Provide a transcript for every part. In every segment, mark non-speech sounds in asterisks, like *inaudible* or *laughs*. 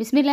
बिसमीम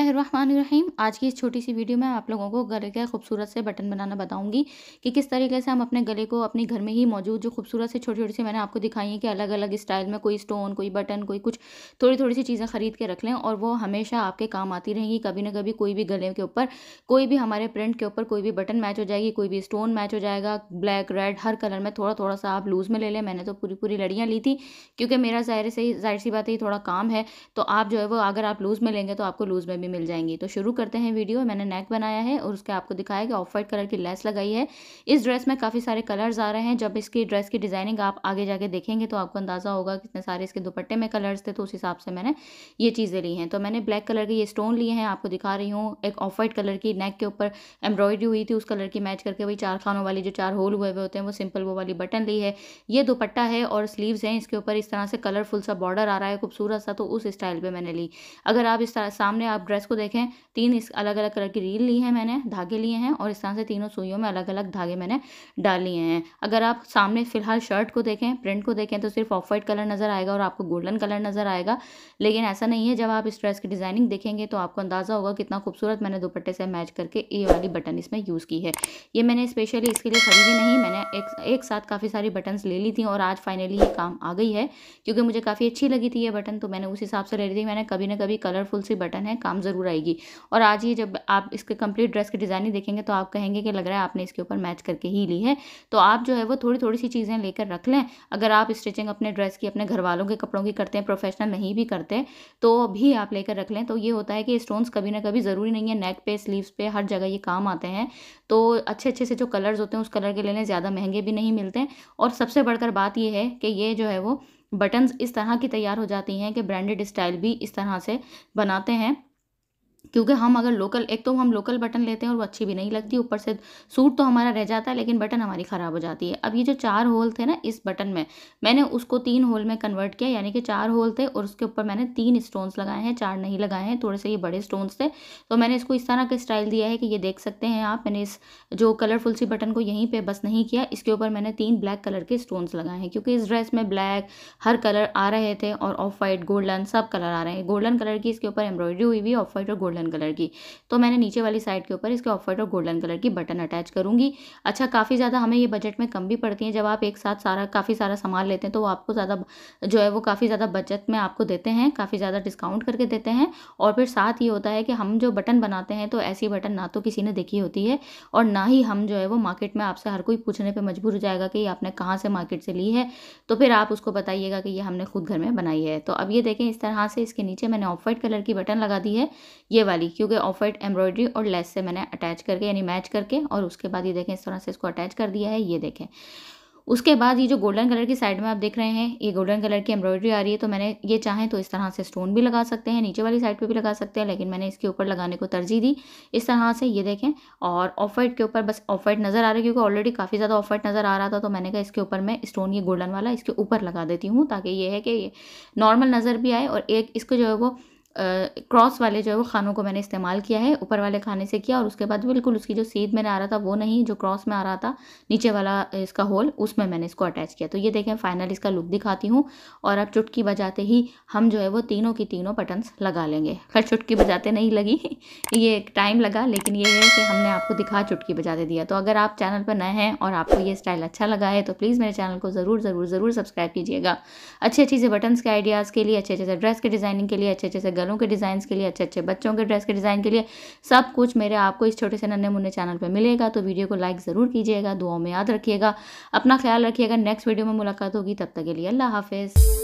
आज की इस छोटी सी वीडियो में आप लोगों को गले का खूबसूरत से बटन बनाना बताऊंगी कि किस तरीके से हम अपने गले को अपने घर में ही मौजूद जो खूबसूरत से छोटी छोटी सी मैंने आपको दिखाई है कि अलग अलग स्टाइल में कोई स्टोन कोई बटन कोई कुछ थोड़ी थोड़ी सी चीज़ें खरीद के रख लें और वो हमेशा आपके काम आती रहेंगी कभी ना कभी कोई भी गले के ऊपर कोई भी हमारे प्रिंट के ऊपर कोई भी बटन मैच हो जाएगी कोई भी स्टोन मैच हो जाएगा ब्लैक रेड हर कलर में थोड़ा थोड़ा सा आप लूज़ में ले लें मैंने तो पूरी पूरी लड़ियाँ ली थी क्योंकि मेरा जाहिर से जाहिर सी बात है थोड़ा काम है तो आप जो है वो अगर आप लूज़ में लेंगे तो आपको ब्लूज़ में भी मिल जाएंगी तो शुरू करते हैं वीडियो मैंने नेक बनाया है और उसके आपको दिखाया कि ऑफ वाइट कलर की लेस लगाई है इस ड्रेस में काफ़ी सारे कलर्स आ रहे हैं जब इसकी ड्रेस की डिज़ाइनिंग आप आगे जाके देखेंगे तो आपको अंदाज़ा होगा कितने सारे इसके दुपट्टे में कलर्स थे तो उस हिसाब से मैंने ये चीज़ें ली हैं तो मैंने ब्लैक कलर के ये स्टोन लिए हैं आपको दिखा रही हूँ एक ऑफ वाइट कलर की नेक के ऊपर एम्ब्रॉयडरी हुई थी उस कलर की मैच करके वही चार खानों वाली जो चार होल हुए हुए होते हैं वो सिंपल वो वाली बटन ली है ये दुपट्टा है और स्लीव्स हैं इसके ऊपर इस तरह से कलरफुल सा बॉर्डर आ रहा है खूबसूरत सा तो उस स्टाइल पर मैंने ली अगर आप इस तरह सामने सामने आप ड्रेस को देखें तीन इस अलग अलग कलर की रील ली है मैंने धागे लिए हैं और इस तरह से तीनों सुइयों में अलग अलग धागे मैंने डाल लिए हैं अगर आप सामने फ़िलहाल शर्ट को देखें प्रिंट को देखें तो सिर्फ ऑफ वाइट कलर नज़र आएगा और आपको गोल्डन कलर नज़र आएगा लेकिन ऐसा नहीं है जब आप इस ड्रेस की डिज़ाइनिंग देखेंगे तो आपको अंदाज़ा होगा कितना खूबसूरत मैंने दुपट्टे से मैच करके ए वाली बटन इसमें यूज़ की है ये मैंने स्पेशली इसके लिए खरीदी नहीं मैंने एक, एक साथ काफ़ी सारी बटन्स ले ली थी और आज फाइनली ये काम आ गई है क्योंकि मुझे काफ़ी अच्छी लगी थी ये बटन तो मैंने उस हिसाब से ले ली थी मैंने कभी ना कभी कलरफुल सी बटन है हैं काम ज़रूर आएगी और आज ये जब आप इसके कंप्लीट ड्रेस की ही देखेंगे तो आप कहेंगे कि लग रहा है आपने इसके ऊपर मैच करके ही ली है तो आप जो है वो थोड़ी थोड़ी सी चीज़ें लेकर रख लें अगर आप स्टिचिंग अपने ड्रेस की अपने घर वालों के कपड़ों की करते हैं प्रोफेशनल नहीं भी करते तो भी आप लेकर रख लें तो ये होता है कि स्टोन्स कभी ना कभी ज़रूरी नहीं है नेक पे स्लीव्स पे हर जगह ये काम आते हैं तो अच्छे अच्छे से जो कलर्स होते हैं उस कलर के लेने ज़्यादा महंगे भी नहीं मिलते और सबसे बढ़कर बात यह है कि ये जो है वो बटन्स इस तरह की तैयार हो जाती हैं कि ब्रांडेड स्टाइल भी इस तरह से बनाते हैं क्योंकि हम अगर लोकल एक तो हम लोकल बटन लेते हैं और वो अच्छी भी नहीं लगती ऊपर से सूट तो हमारा रह जाता है लेकिन बटन हमारी ख़राब हो जाती है अब ये जो चार होल थे ना इस बटन में मैंने उसको तीन होल में कन्वर्ट किया यानी कि चार होल थे और उसके ऊपर मैंने तीन स्टोन्स लगाए हैं चार नहीं लगाए हैं थोड़े से ये बड़े स्टोन्स थे तो मैंने इसको इस तरह का स्टाइल दिया है कि ये देख सकते हैं आप मैंने इस जो कलरफुल सी बटन को यहीं पर बस नहीं किया इसके ऊपर मैंने तीन ब्लैक कलर के स्टोन्स लगाए हैं क्योंकि इस ड्रेस में ब्लैक हर कलर आ रहे थे और ऑफ वाइट गोल्डन सब कलर आ रहे हैं गोल्डन कलर की इसके ऊपर एम्ब्रॉयडरी हुई हुई ऑफ वाइट और गोल्डन गोल्डन कलर की तो मैंने नीचे वाली साइड के ऊपर इसके ऑफ वाइट और गोल्डन कलर की बटन अटैच करूँगी अच्छा काफ़ी ज़्यादा हमें ये बजट में कम भी पड़ती हैं जब आप एक साथ सारा काफ़ी सारा सामान लेते हैं तो वो आपको ज़्यादा जो है वो काफ़ी ज़्यादा बचत में आपको देते हैं काफ़ी ज़्यादा डिस्काउंट करके देते हैं और फिर साथ ये होता है कि हम जो बटन बनाते हैं तो ऐसी बटन ना तो किसी ने देखी होती है और ना ही हम जो है वो मार्केट में आपसे हर कोई पूछने पर मजबूर हो जाएगा कि आपने कहाँ से मार्केट से ली है तो फिर आप उसको बताइएगा कि ये हमने खुद घर में बनाई है तो अब ये देखें इस तरह से इसके नीचे मैंने ऑफ वाइट कलर की बटन लगा दी है ये वाली वाली क्योंकि ऑफ वाइट एम्ब्रॉयडरी और लेस से मैंने अटैच करके यानी मैच करके और उसके बाद ये देखें इस तरह से इसको अटैच कर दिया है ये देखें उसके बाद ये जो गोल्डन कलर की साइड में आप देख रहे हैं ये गोल्डन कलर की एम्ब्रॉयडरी आ रही है तो मैंने ये चाहें तो इस तरह से स्टोन भी लगा सकते हैं नीचे वाली साइड पे भी लगा सकते हैं लेकिन मैंने इसके ऊपर लगाने को तरजीह दी इस तरह से ये देखें और ऑफ वाइट के ऊपर बस ऑफ वाइट नज़र आ रहा है क्योंकि ऑलरेडी काफ़ी ज़्यादा ऑफ वाइट नज़र आ रहा था तो मैंने कहा इसके ऊपर मैं स्टोन ये गोल्डन वाला इसके ऊपर लगा देती हूँ ताकि ये है कि ये नॉर्मल नज़र भी आए और एक इसको जो है वो क्रॉस वाले जो है वो खानों को मैंने इस्तेमाल किया है ऊपर वाले खाने से किया और उसके बाद बिल्कुल उसकी जो सीध में आ रहा था वो नहीं जो क्रॉस में आ रहा था नीचे वाला इसका होल उसमें मैंने इसको अटैच किया तो ये देखें फाइनल इसका लुक दिखाती हूँ और अब चुटकी बजाते ही हम जो है वो तीनों की तीनों बटन्स लगा लेंगे खैर चुटकी बजाते नहीं लगी *laughs* ये टाइम लगा लेकिन ये है कि हमने आपको दिखा चुटकी बजाते दिया तो अगर आप चैनल पर नए हैं और आपको ये स्टाइल अच्छा लगा है तो प्लीज़ मेरे चैनल को ज़रूर ज़रूर ज़रूर सब्सक्राइब कीजिएगा अच्छे अच्छे से बटन्स के आइडियाज़ के लिए अच्छे अच्छे से ड्रेस के डिज़ाइनिंग के लिए अच्छे अच्छे से गलों के डिजाइन के लिए अच्छे अच्छे बच्चों के ड्रेस के डिज़ाइन के लिए सब कुछ मेरे आपको इस छोटे से नन्हे मुन्ने चैनल पर मिलेगा तो वीडियो को लाइक ज़रूर कीजिएगा दुआओं में याद रखिएगा अपना ख्याल रखिएगा नेक्स्ट वीडियो में मुलाकात होगी तब तक के लिए अल्लाह हाफिज़